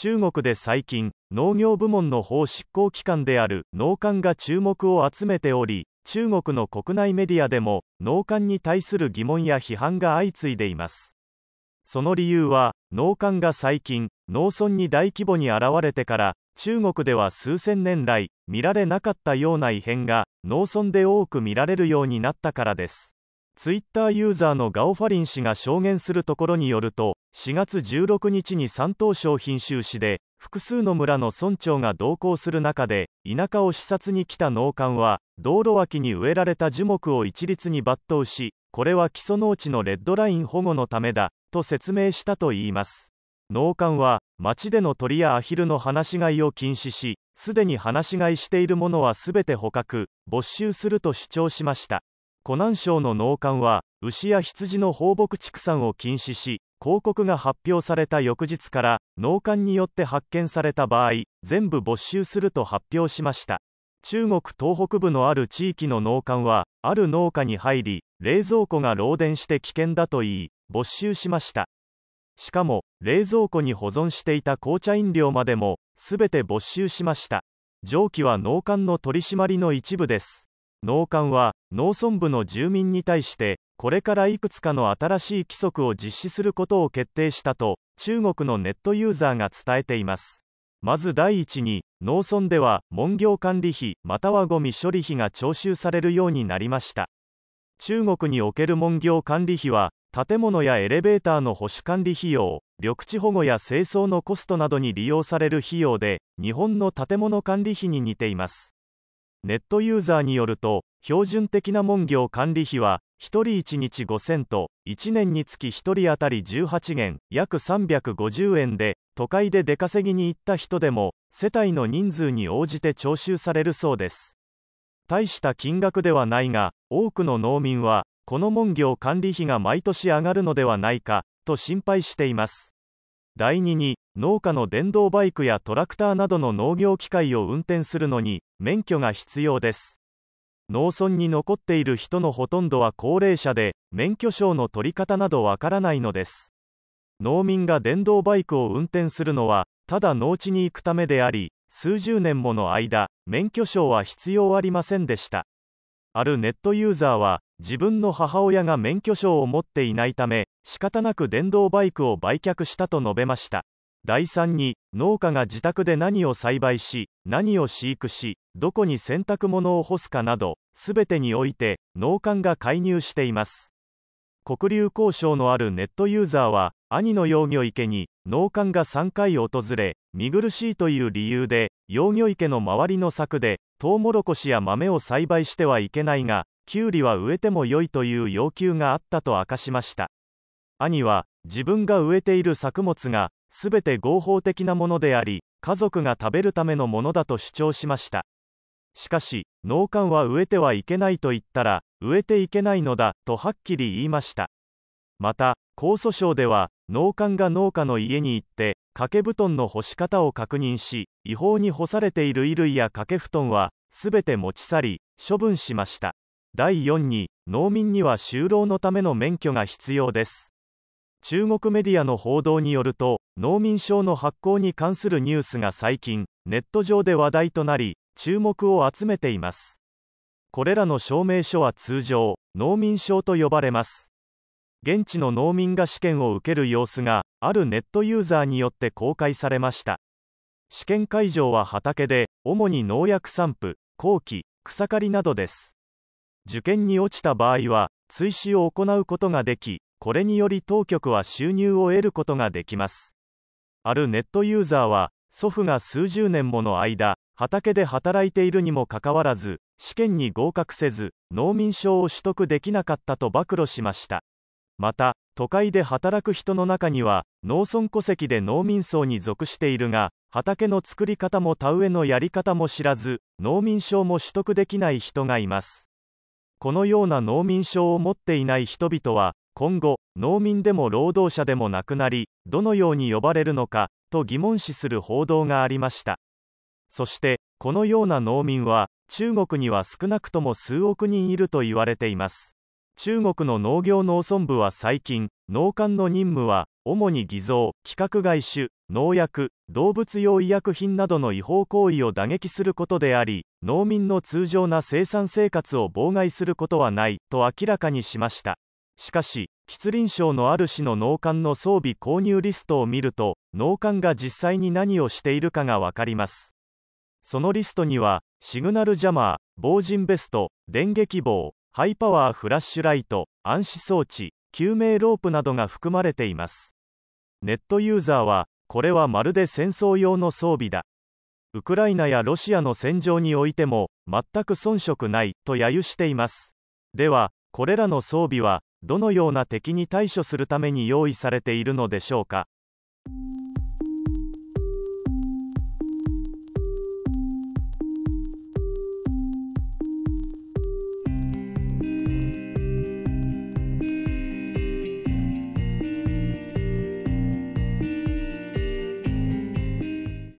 中国で最近農業部門の法執行機関である農官が注目を集めており中国の国内メディアでも農官に対する疑問や批判が相次いでいますその理由は農官が最近農村に大規模に現れてから中国では数千年来見られなかったような異変が農村で多く見られるようになったからですツイッターユーザーのガオファリン氏が証言するところによると4月16日に山東省品州市で複数の村の村長が同行する中で田舎を視察に来た農館は道路脇に植えられた樹木を一律に抜刀しこれは基礎農地のレッドライン保護のためだと説明したといいます農館は町での鳥やアヒルの放し飼いを禁止しすでに放し飼いしているものはすべて捕獲没収すると主張しました湖南省の農館は牛や羊の放牧畜産を禁止し広告が発表された翌日から農官によって発見された場合全部没収すると発表しました中国東北部のある地域の農官はある農家に入り冷蔵庫が漏電して危険だと言い没収しましたしかも冷蔵庫に保存していた紅茶飲料までもすべて没収しました蒸気は農館の取り締まりの一部です農館は農村部の住民に対してこれからいくつかの新しい規則を実施することを決定したと中国のネットユーザーが伝えていますまず第一に農村では門業管理費またはごみ処理費が徴収されるようになりました中国における門業管理費は建物やエレベーターの保守管理費用緑地保護や清掃のコストなどに利用される費用で日本の建物管理費に似ていますネットユーザーによると標準的な門業管理費は1人1日5 0 0と、1年につき1人当たり18元、約350円で、都会で出稼ぎに行った人でも、世帯の人数に応じて徴収されるそうです。大した金額ではないが、多くの農民は、この門業管理費が毎年上がるのではないか、と心配しています。第2に、農家の電動バイクやトラクターなどの農業機械を運転するのに、免許が必要です。農村に残っている人のほとんどは高齢者で免許証の取り方などわからないのです農民が電動バイクを運転するのはただ農地に行くためであり数十年もの間免許証は必要ありませんでしたあるネットユーザーは自分の母親が免許証を持っていないため仕方なく電動バイクを売却したと述べました第3に農家が自宅で何を栽培し何を飼育しどこに洗濯物を干すかなどすべてにおいて農家が介入しています黒竜交渉のあるネットユーザーは兄の幼魚池に農家が3回訪れ見苦しいという理由で幼魚池の周りの柵でトウモロコシや豆を栽培してはいけないがキュウリは植えても良いという要求があったと明かしました兄は自分が植えている作物が全て合法的なものであり家族が食べるためのものだと主張しましたしかし農官は植えてはいけないと言ったら植えていけないのだとはっきり言いましたまた江蘇省では農官が農家の家に行って掛け布団の干し方を確認し違法に干されている衣類や掛け布団は全て持ち去り処分しました第4に農民には就労のための免許が必要です中国メディアの報道によると農民証の発行に関するニュースが最近ネット上で話題となり注目を集めていますこれらの証明書は通常農民証と呼ばれます現地の農民が試験を受ける様子があるネットユーザーによって公開されました試験会場は畑で主に農薬散布後期草刈りなどです受験に落ちた場合は追試を行うことができこれにより当局は収入を得ることができますあるネットユーザーは祖父が数十年もの間畑で働いているにもかかわらず試験に合格せず農民証を取得できなかったと暴露しましたまた都会で働く人の中には農村戸籍で農民層に属しているが畑の作り方も田植えのやり方も知らず農民証も取得できない人がいますこのような農民証を持っていない人々は今後農民でも労働者でもなくなりどのように呼ばれるのかと疑問視する報道がありましたそしてこのような農民は中国には少なくとも数億人いると言われています中国の農業農村部は最近農館の任務は主に偽造規格外種農薬動物用医薬品などの違法行為を打撃することであり農民の通常な生産生活を妨害することはないと明らかにしましたしかし吉林省のある市の農館の装備購入リストを見ると農館が実際に何をしているかが分かりますそのリストにはシグナルジャマー防塵ベスト電撃棒ハイパワーフラッシュライト暗視装置救命ロープなどが含まれていますネットユーザーはこれはまるで戦争用の装備だウクライナやロシアの戦場においても全く遜色ないと揶揄していますではこれらの装備はどのような敵に対処するために用意されているのでしょうか